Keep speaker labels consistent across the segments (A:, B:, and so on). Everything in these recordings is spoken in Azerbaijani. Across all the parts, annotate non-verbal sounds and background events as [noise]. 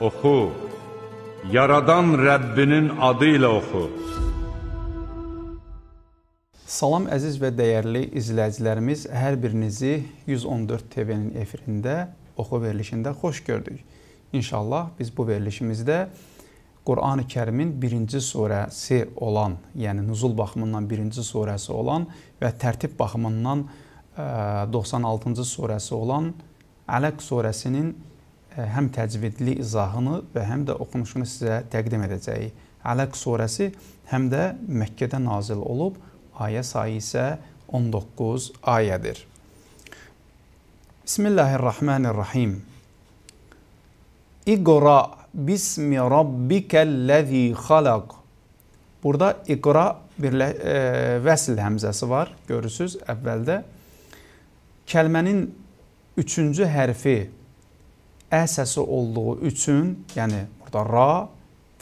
A: Oxu, yaradan Rəbbinin adı ilə oxu. Salam əziz və dəyərli izləyicilərimiz, hər birinizi 114 TV-nin efirində oxu verilişində xoş gördük. İnşallah biz bu verilişimizdə Qurani Kərimin 1-ci surəsi olan, yəni nüzul baxımından 1-ci surəsi olan və tərtib baxımından 96-cı surəsi olan Ələq surəsinin həm təcvidli izahını və həm də oxunuşunu sizə təqdim edəcəyik. Ələq surəsi həm də Məkkədə nazil olub, ayə sayı isə 19 ayədir. Bismillahirrahmanirrahim. İqra bismi rabbikəl-ləzi xalaq. Burada iqra birlə, e, vəsl həmzəsi var, görürsüz əvvəldə. Kəlmənin üçüncü hərfi əsası olduğu üçün, yəni burada ra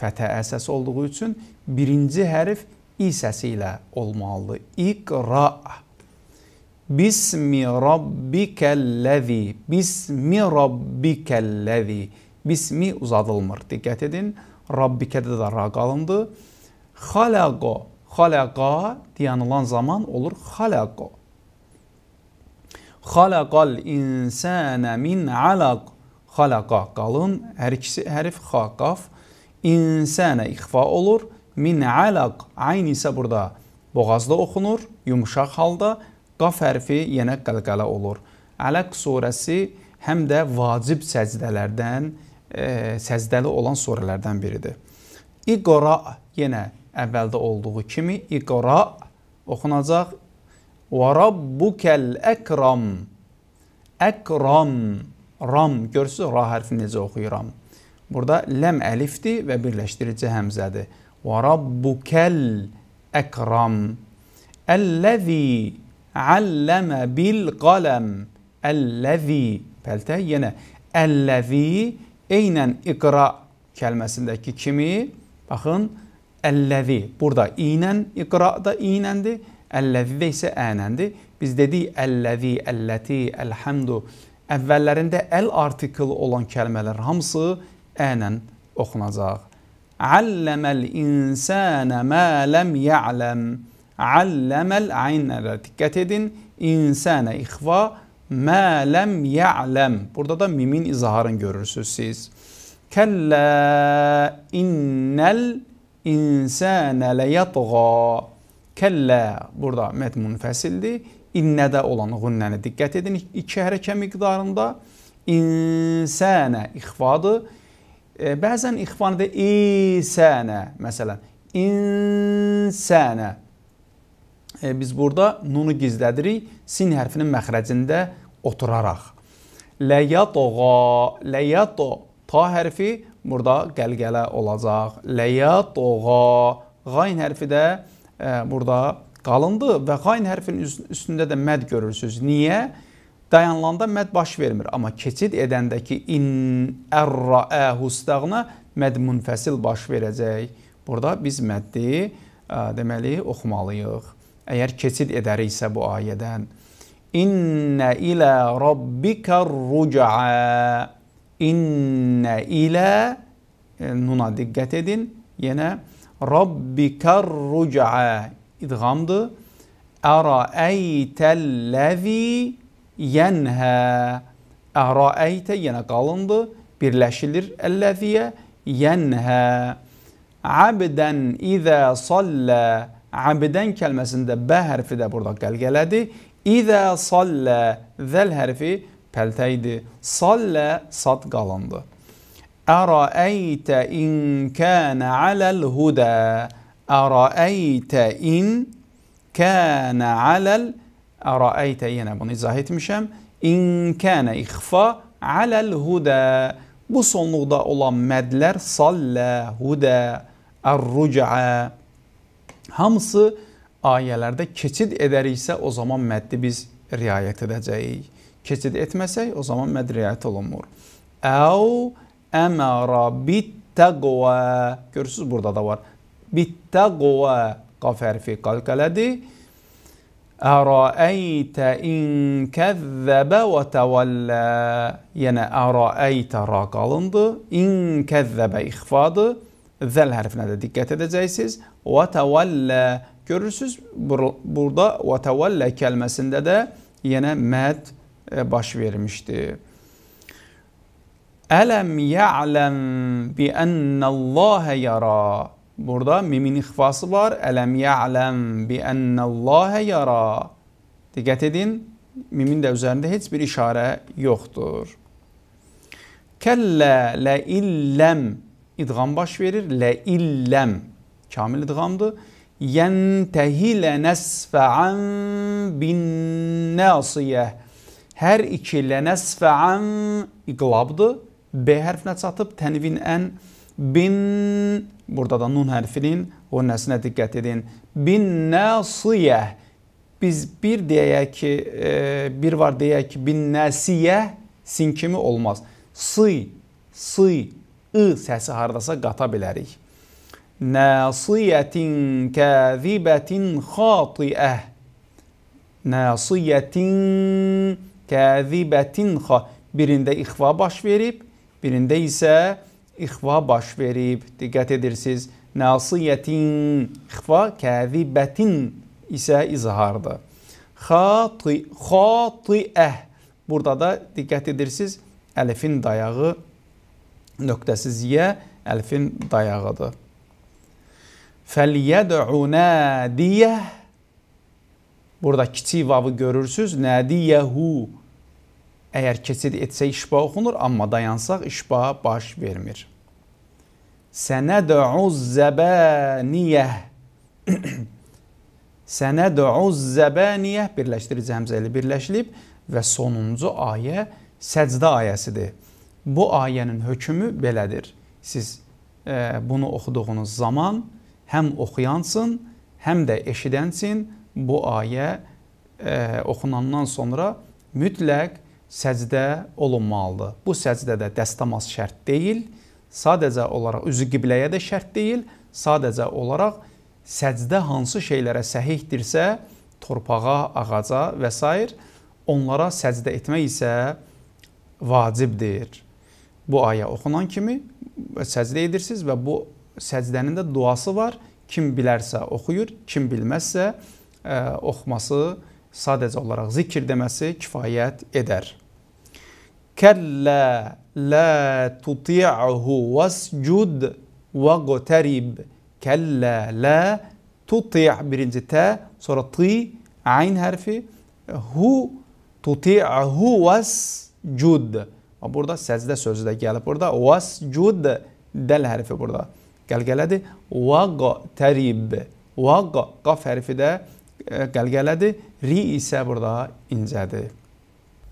A: fətə əsası olduğu üçün birinci hərf i səsi ilə olmalıdır. İqra. Bismi rabbikəl-ləzi. Bismi rabbikəl-ləzi. Bismi uzadılmır. Diqqət edin. Rabbikədə də ra qalındı. Xalaqo. Xalaqa deyənilən zaman olur xalaqo. Xalaqal insana min alaq xalaqa qalın, hər ikisi hərf xa, qaf, insənə ixfa olur, min alaq, ayn isə burada boğazda oxunur, yumşaq halda, qaf hərfi yenə qəlqələ olur. Ələq surəsi həm də vacib səcdələrdən, e, səcdəli olan surələrdən biridir. İqra yenə əvvəldə olduğu kimi İqra oxunacaq. Və rabbukəl əkram. Əkram. Ram görürsüz, ra hərfi necə oxuyuram. Burada ləm əlifdir və birləşdirici həmzədir. Və rabbukəl əkram. Əlləzi alləmə bil qaləm. Əlləzi. Pəltə yenə əlləzi eynən iqra kəlməsindəki kimi baxın əlləzi. Burada inən iqra da inəndir. Əlləzi isə ənəndir. Biz dedik əlləzi, əlləti, əlhamdu əvvəllərində əl artikılı olan kəlmələr hamısı ə ilə oxunacaq. Alləməl insənə mə ləm ya'ləm. Alləməl aynələ. Diqqət edin, insənə ixva, mə ləm ya'ləm. Burada da mimin izaharını görürsünüz siz. Kəllə innəl insənə ləyətğə. Kəllə burada mətmun fəsildir. İnnədə olanğünnəni diqqət edin. İki hərəkə miqdarında insənə ixfadır. E, bəzən ixvanədə isənə, məsələn, insənə. E, biz burada nunu gizlədirik sin hərfinin məxrəcində oturaraq. Ləyatğa, ləyatğa ta hərfi burada gəlgələ olacaq. Ləyatğa,ğayn hərfi də e, burada qalındır və qayn hərfinin üstündə də məd görürsüz. Niyə? Dayanılanda məd baş vermir, amma keçid edəndəki in ərraə hustağına məd münfəsil baş verəcək. Burada biz məddi deməli oxumalıyıq. Əgər keçid edəriksə bu ayədən İnnə ilə rabbikar ruca İnnə ilə e, nuna diqqət edin. Yenə rabbikar ruca idğamdır. Əraəytəlləzi yənhə. Əraəytə yenə qalındır. Birləşilir əlləziyə yənhə. Abdən izə sallə. Abdən kəlməsində bə hərfi də burada qəlqələdir. İzə sallə. Zəl hərfi pəltə idi. Sallə sad qalındı. Əraəytə in kənə aləl hudə. Əraəytə in kənə aləl Əraəytə yenə bunu izah etmişəm. İn kənə ixfa aləl hudə. Bu sonluqda olan mədlər sallə hudə ər-rucə. Hamısı ayələrdə keçid edəriksə o zaman məddi biz riayət edəcəyik. Keçid etməsək o zaman mədd riayət olunmur. Əv əmərə bit təqvə. Görürsüz burada da var bittəqva qafərfi qalqələdir. Ərəəytə in kəzzəbə və təvəllə. Yəni, ərəəytə ra qalındır. İn kəzzəbə ixfadır. Zəl hərfinə də diqqət edəcəksiniz. Və təvəllə. Görürsünüz, bur burada və təvəllə kəlməsində də yenə məd baş vermişdir. Ələm ya'ləm bi ənnəlləhə yara. Burada mimin ixfası var. Ələm ya'ləm bi ennəllâhe yara. Diqqət edin, mimin də üzərində heç bir işarə yoxdur. Kəllə lə illəm idğam baş verir. Lə illəm kamil idğamdır. Yentəhilə nəsfəən bin nəsiyəh. Hər iki lənəsfəən iqlabdır. B hərfinə çatıb tənvin ən iqlabdır bin burada da nun hərfinin o nəsinə diqqət edin. Bin nəsiyə biz bir deyək ki, e, bir var deyək ki, bin nəsiyə sin kimi olmaz. Sıy, sıy, ı səsi hardasa qata bilərik. Nəsiyyətin kəzibətin xatiəh. Nəsiyyətin kəzibətin xa. Birində ixva baş verib, birində isə ixva baş verib. Diqqət edirsiniz. Nasiyyətin ixva kəzibətin isə izhardır. Xati xatiəh. Burada da diqqət edirsiniz. Əlifin dayağı nöqtəsiz yə əlifin dayağıdır. Fəliyəd'u nədiyəh. Burada kiçik vavı görürsüz. Nədiyəhu Əgər keçid etsək işba oxunur, amma dayansaq işba baş vermir. Sənədəuz zəbaniyə [clears throat] Sənədəuz zəbaniyə birləşdirici həmzə ilə birləşilib və sonuncu ayə səcdə ayəsidir. Bu ayənin hökmü belədir. Siz e, bunu oxuduğunuz zaman həm oxuyansın, həm də eşidənsin. Bu ayə e, oxunandan sonra mütləq səcdə olunmalıdır. Bu səcdə də dəstəmaz şərt deyil, sadəcə olaraq üzü qibləyə də şərt deyil, sadəcə olaraq səcdə hansı şeylərə səhihdirsə, torpağa, ağaca və s. onlara səcdə etmək isə vacibdir. Bu ayə oxunan kimi səcdə edirsiniz və bu səcdənin də duası var. Kim bilərsə oxuyur, kim bilməzsə ə, e, oxuması vacibdir sadəcə olaraq zikr deməsi kifayət edər. Kəllə la tuti'hu vascud vaqtarib. Kəllə la tuti' birinci tə, sonra ti, ayn hərfi, hu tuti'hu vascud. Burada səcdə sözü də gəlib burada. Vascud dəl hərfi burada. Gəlgələdir. Vaqtarib. Vaq qaf hərfi də gəlib E, qəlqələdir, ri isə burada incədir.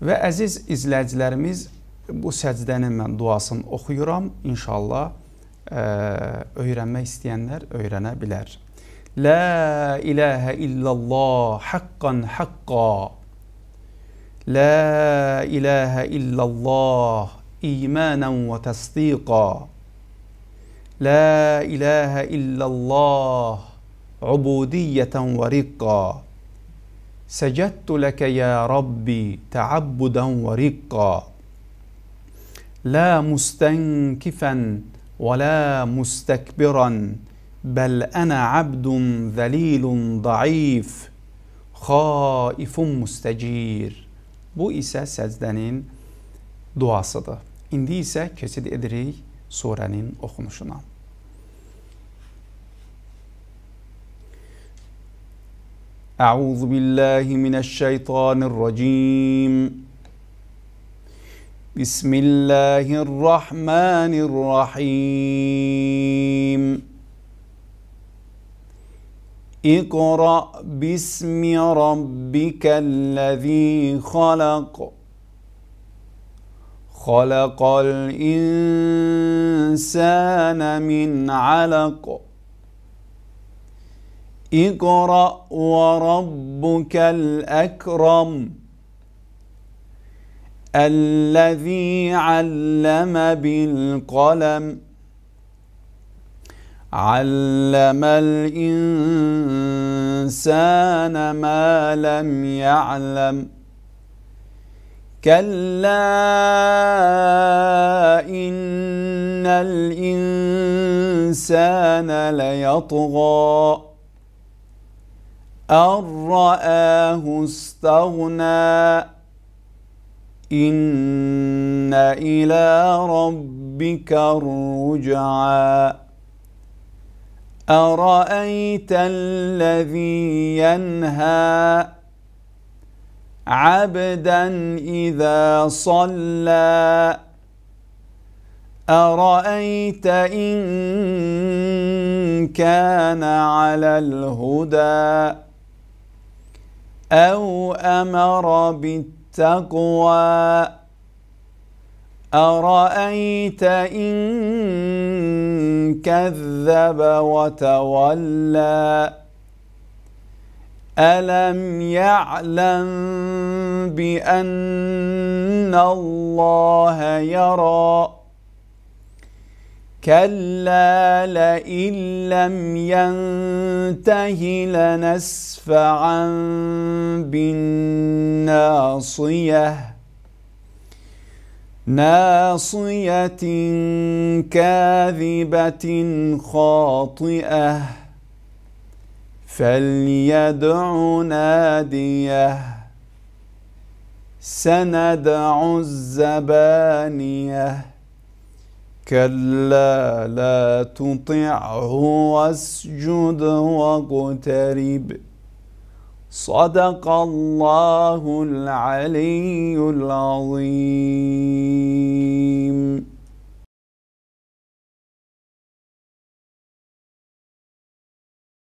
A: Və əziz izləyicilərimiz, bu səcdənin mən duasını oxuyuram. İnşallah ə, e, öyrənmək istəyənlər öyrənə bilər. La ilahə illallah haqqan haqqa. La ilahə illallah imanən və təsdiqa. La ilahə illallah عبوديه ورقا سجدت لك يا ربي تعبدا ورقا لا مستنكفا ولا مستكبرا بل انا عبد ذليل ضعيف خائف مستجير Bu isə səcdənin duasıdır. İndi isə keçid edirik surənin oxunuşuna. أعوذ بالله من الشيطان الرجيم بسم الله الرحمن الرحيم اقرأ باسم ربك الذي خلق خلق الإنسان من علق اقرأ وربك الأكرم الذي علم بالقلم علم الإنسان ما لم يعلم كلا إن الإنسان ليطغى أن رآه استغنى إن إلى ربك الرجعى أرأيت الذي ينهى عبدا إذا صلى أرأيت إن كان على الهدى أو أمر بالتقوى أرأيت إن كذب وتولى ألم يعلم بأن الله يرى كلا لئن لم ينته لنسفعا بالناصيه ناصيه كاذبه خاطئه فليدع ناديه سندع الزبانيه كلا لا تطعه واسجد واقترب صدق الله العلي العظيم